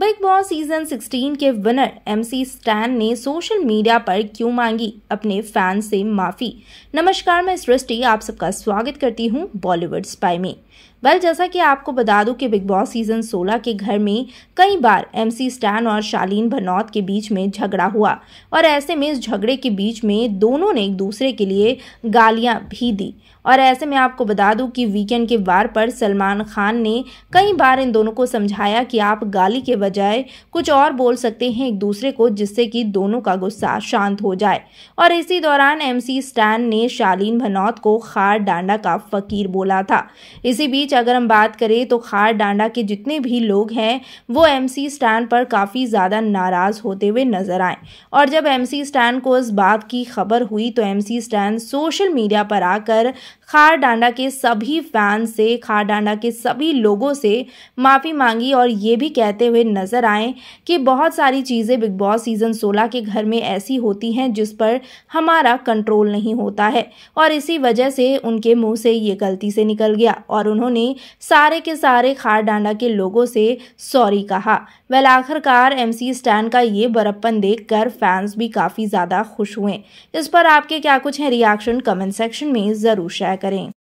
big boss season 16 के winner MC Stan ने social media पर क्यों मांगी अपने फैन से माफी नमस्कार मैं सृष्टि आप सबका स्वागत करती हूं बॉलीवुड स्पाई में वेल जैसा कि आपको बता दूं कि बिग बॉस सीजन 16 के घर में कई बार एमसी स्टैन और शालीन भनौत के बीच में झगड़ा हुआ और ऐसे में इस झगड़े के बीच में दोनों ने एक दूसरे के लिए गालियां भी दी और ऐसे में आपको बता दूं कि वीकेंड के वार पर सलमान खान ने कई बार इन दोनों को समझाया कि आप गाली के बजाय कुछ और बोल सकते हैं एक दूसरे को जिससे कि दोनों का गुस्सा शांत हो जाए और इसी दौरान एम स्टैन ने शालीन भनौत को खार डांडा का फकीर बोला था इसी बीच अगर हम बात करें तो खार डांडा के जितने भी लोग हैं वो एम स्टैन पर काफ़ी ज़्यादा नाराज़ होते हुए नजर आए और जब एम स्टैन को इस बात की खबर हुई तो एम स्टैन सोशल मीडिया पर आकर खार डांडा के सभी फैन से खार डांडा के सभी लोगों से माफ़ी मांगी और ये भी कहते हुए नज़र आए कि बहुत सारी चीज़ें बिग बॉस सीज़न 16 के घर में ऐसी होती हैं जिस पर हमारा कंट्रोल नहीं होता है और इसी वजह से उनके मुंह से ये गलती से निकल गया और उन्होंने सारे के सारे खार डांडा के लोगों से सॉरी कहा वह आखिरकार एम सी का ये बरप्पन देख फैंस भी काफ़ी ज़्यादा खुश हुए इस पर आपके क्या कुछ हैं रिएक्शन कमेंट सेक्शन में ज़रूर शेयर करें